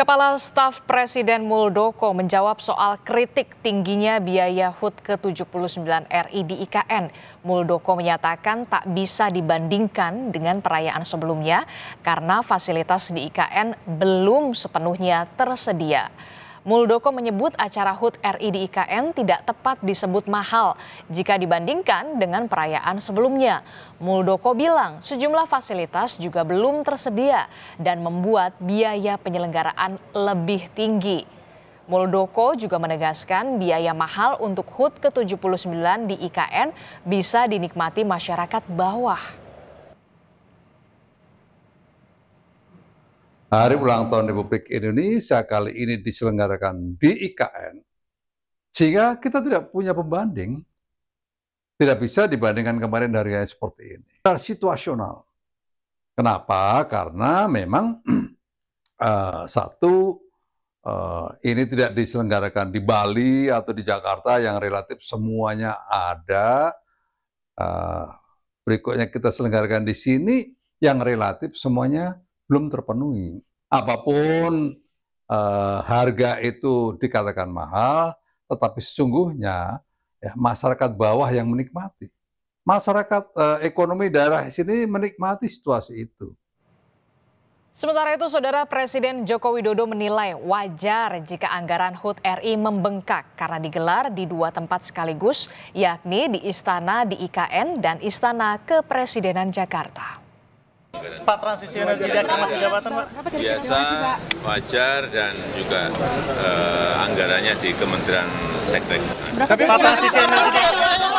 Kepala Staf Presiden Muldoko menjawab soal kritik tingginya biaya HUT ke-79 RI di IKN. Muldoko menyatakan tak bisa dibandingkan dengan perayaan sebelumnya karena fasilitas di IKN belum sepenuhnya tersedia. Muldoko menyebut acara HUT RI di IKN tidak tepat disebut mahal jika dibandingkan dengan perayaan sebelumnya. Muldoko bilang sejumlah fasilitas juga belum tersedia dan membuat biaya penyelenggaraan lebih tinggi. Muldoko juga menegaskan biaya mahal untuk HUT ke-79 di IKN bisa dinikmati masyarakat bawah. Hari ulang tahun Republik Indonesia kali ini diselenggarakan di IKN, sehingga kita tidak punya pembanding, tidak bisa dibandingkan kemarin dari yang seperti ini. Situasional. Kenapa? Karena memang uh, satu uh, ini tidak diselenggarakan di Bali atau di Jakarta yang relatif semuanya ada. Uh, berikutnya kita selenggarakan di sini yang relatif semuanya belum terpenuhi. Apapun eh, harga itu dikatakan mahal, tetapi sesungguhnya ya, masyarakat bawah yang menikmati. Masyarakat eh, ekonomi daerah sini menikmati situasi itu. Sementara itu, Saudara Presiden Joko Widodo menilai wajar jika anggaran HUT RI membengkak karena digelar di dua tempat sekaligus, yakni di Istana di IKN dan Istana Kepresidenan Jakarta. Pak transisi energi tidak masa jabatan Pak? Biasa, wajar dan juga uh, anggarannya di Kementerian sekretariat. Tapi Pak transisi energi